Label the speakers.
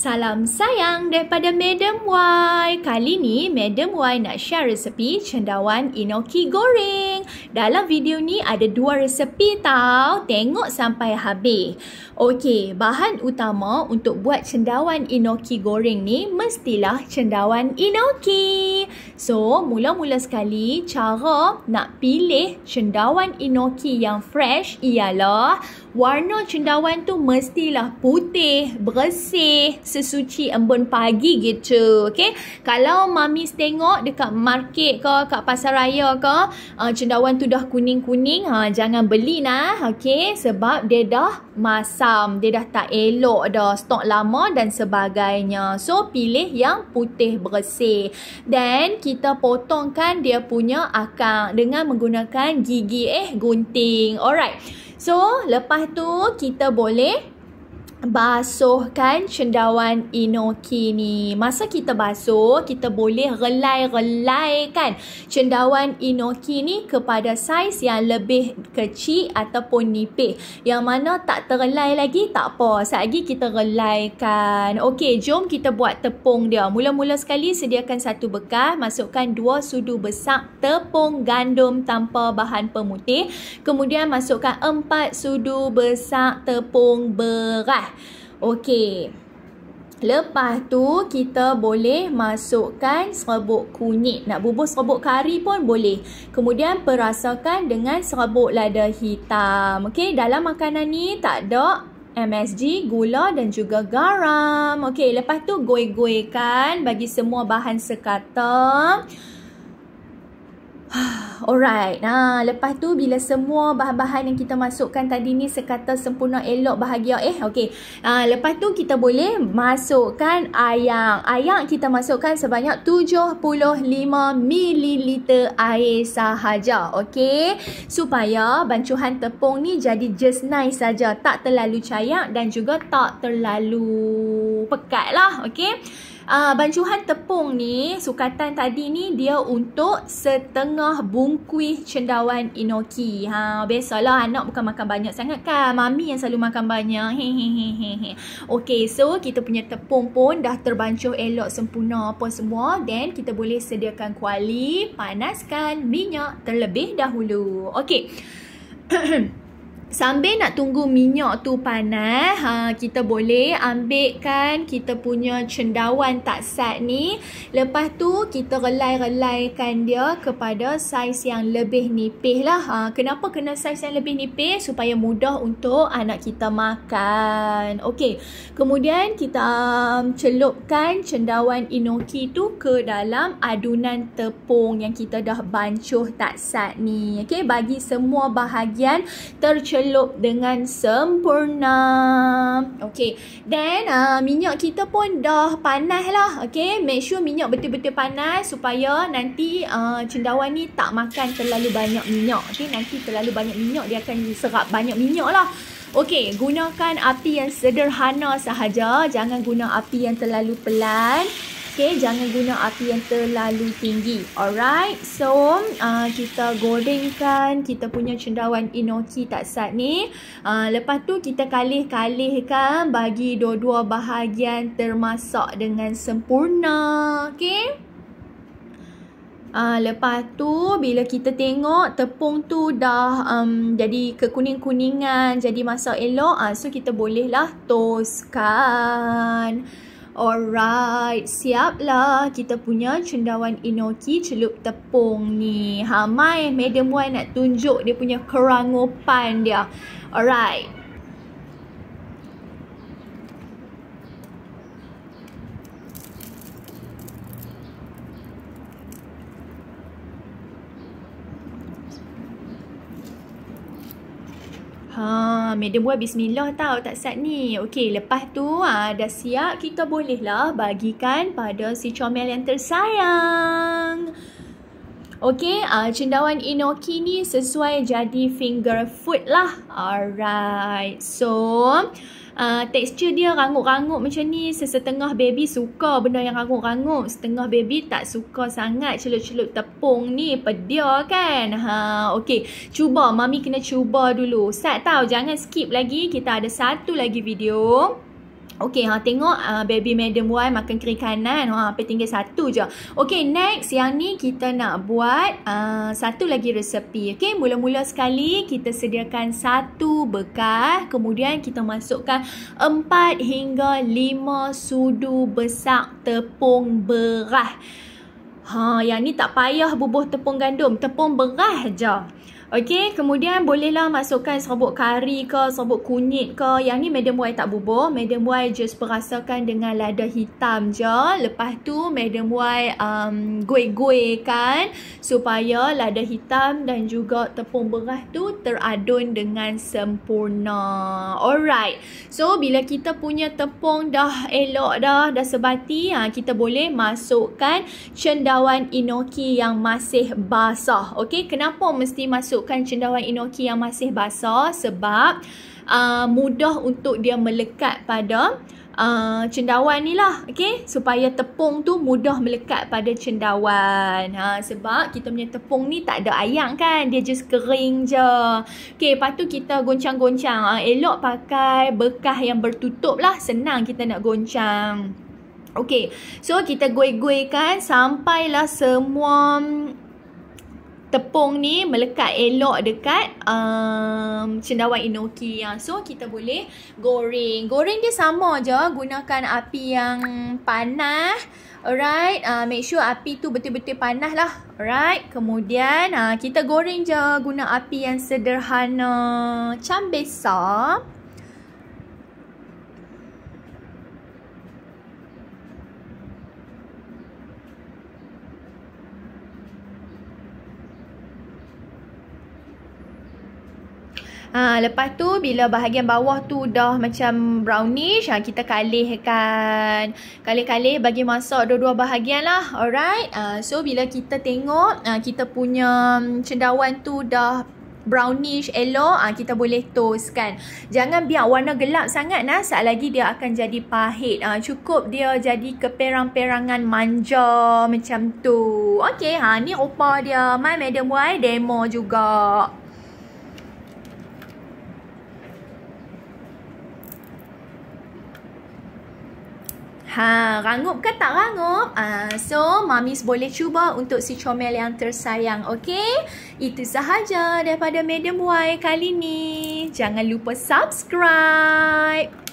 Speaker 1: Salam sayang daripada Madam Y. Kali ni Madam Y nak share resepi cendawan enoki goreng. Dalam video ni ada dua resepi tau. Tengok sampai habis. Okey, bahan utama untuk buat cendawan enoki goreng ni mestilah cendawan enoki. So, mula-mula sekali cara nak pilih cendawan enoki yang fresh ialah warna cendawan tu mestilah putih, bersih, sesuci embun pagi gitu. Okay? Kalau mami tengok dekat market ke, kat pasar raya ke, uh, cendawan tu dah kuning-kuning, ha, jangan beli lah, Okay? Sebab dia dah masam, dia dah tak elok dah, stok lama dan sebagainya. So, pilih yang putih bersih. Dan kita potongkan dia punya akar dengan menggunakan gigi eh gunting. Alright. So, lepas tu kita boleh basuhkan cendawan enoki ni. Masa kita basuh, kita boleh relai kan cendawan enoki ni kepada saiz yang lebih kecil ataupun nipih. Yang mana tak terelai lagi, tak apa. Saat lagi kita relaikan. Okey, jom kita buat tepung dia. Mula-mula sekali sediakan satu bekas, masukkan dua sudu besar tepung gandum tanpa bahan pemutih. Kemudian masukkan empat sudu besar tepung berat. Okey. Lepas tu kita boleh masukkan serbuk kunyit. Nak bubur serbuk kari pun boleh. Kemudian perasakan dengan serbuk lada hitam. Okey, dalam makanan ni tak ada MSG, gula dan juga garam. Okey, lepas tu goy-goykan bagi semua bahan sekata. Alright, nah, lepas tu bila semua bahan-bahan yang kita masukkan tadi ni sekata sempurna elok bahagia eh okay. Ha, ah, lepas tu kita boleh masukkan ayam Ayam kita masukkan sebanyak 75 ml air sahaja okay. Supaya bancuhan tepung ni jadi just nice saja Tak terlalu cair dan juga tak terlalu pekat lah okay uh, bancuhan tepung ni, sukatan tadi ni dia untuk setengah bungkuih cendawan enoki. Ha, biasalah anak bukan makan banyak sangat kan. Mami yang selalu makan banyak. Okay, so kita punya tepung pun dah terbancuh elok sempurna apa semua. Then kita boleh sediakan kuali, panaskan minyak terlebih dahulu. Okay. Sambil nak tunggu minyak tu panas, ha, kita boleh ambilkan kita punya cendawan tak sat ni. Lepas tu, kita relai-relaikan dia kepada saiz yang lebih nipih lah. Ha, kenapa kena saiz yang lebih nipih? Supaya mudah untuk anak kita makan. Okey, kemudian kita um, celupkan cendawan inoki tu ke dalam adunan tepung yang kita dah bancuh tak sat ni. Okey, bagi semua bahagian tercelup celup dengan sempurna. Okay. Then uh, minyak kita pun dah panas lah. Okay. Make sure minyak betul-betul panas supaya nanti uh, cendawan ni tak makan terlalu banyak minyak. Okay. Nanti terlalu banyak minyak dia akan serap banyak minyak lah. Okay, gunakan api yang sederhana sahaja. Jangan guna api yang terlalu pelan okay jangan guna api yang terlalu tinggi alright so uh, kita gorengkan kita punya cendawan inoki tak sat ni uh, lepas tu kita kalih-kalihkan bagi dua-dua bahagian termasak dengan sempurna okay Uh, lepas tu bila kita tengok tepung tu dah um, jadi kekuning-kuningan jadi masak elok uh, so kita bolehlah toskan. kan Alright, siaplah kita punya cendawan inoki celup tepung ni. Ha, mai Madam Wan nak tunjuk dia punya kerangupan dia. Alright. Ha, Madam buat bismillah tau tak set ni. Okey, lepas tu ah ha, dah siap kita bolehlah bagikan pada si comel yang tersayang. Okey, ha, ah, cendawan enoki ni sesuai jadi finger food lah. Alright. So, uh, texture dia rangup-rangup macam ni sesetengah baby suka benda yang rangup-rangup setengah baby tak suka sangat celup-celup tepung ni pedia kan ha okay cuba mami kena cuba dulu set tau jangan skip lagi kita ada satu lagi video Okay, ha, tengok uh, baby madam Y makan kiri kanan. Ha, sampai tinggal satu je. Okay, next yang ni kita nak buat uh, satu lagi resepi. Okay, mula-mula sekali kita sediakan satu bekas. Kemudian kita masukkan empat hingga lima sudu besar tepung berah. Ha, yang ni tak payah bubuh tepung gandum. Tepung berah je. Okey, kemudian bolehlah masukkan serbuk kari ke, serbuk kunyit ke. Yang ni Madam Y tak bubur. Madam Y just perasakan dengan lada hitam je. Lepas tu Madam Y um, gue-gue kan supaya lada hitam dan juga tepung beras tu teradun dengan sempurna. Alright. So, bila kita punya tepung dah elok dah, dah sebati, ha, kita boleh masukkan cendawan inoki yang masih basah. Okey, kenapa mesti masuk masukkan cendawan enoki yang masih basah sebab uh, mudah untuk dia melekat pada uh, cendawan ni lah. Okay? Supaya tepung tu mudah melekat pada cendawan. Ha, sebab kita punya tepung ni tak ada ayam kan? Dia just kering je. Okay, lepas tu kita goncang-goncang. Uh, elok pakai bekah yang bertutup lah. Senang kita nak goncang. Okay, so kita goi-goi sampailah semua tepung ni melekat elok dekat um, cendawan enoki yang ah, so kita boleh goreng. Goreng dia sama je gunakan api yang panas. Alright, uh, make sure api tu betul-betul panas lah. Alright, kemudian uh, kita goreng je guna api yang sederhana. Cam besar. Ha, lepas tu bila bahagian bawah tu dah macam brownish ha, Kita kalihkan Kalih-kalih bagi masak dua-dua bahagian lah Alright ha, So bila kita tengok ha, Kita punya mm, cendawan tu dah brownish elok ha, Kita boleh toast kan Jangan biar warna gelap sangat nah. Saat lagi dia akan jadi pahit ha, Cukup dia jadi keperang-perangan manja macam tu Okay ha, ni opah dia My Madam Y demo juga Ha, rangup ke tak rangup? Uh, so, mamis boleh cuba untuk si comel yang tersayang, okey? Itu sahaja daripada Madam Y kali ni. Jangan lupa subscribe.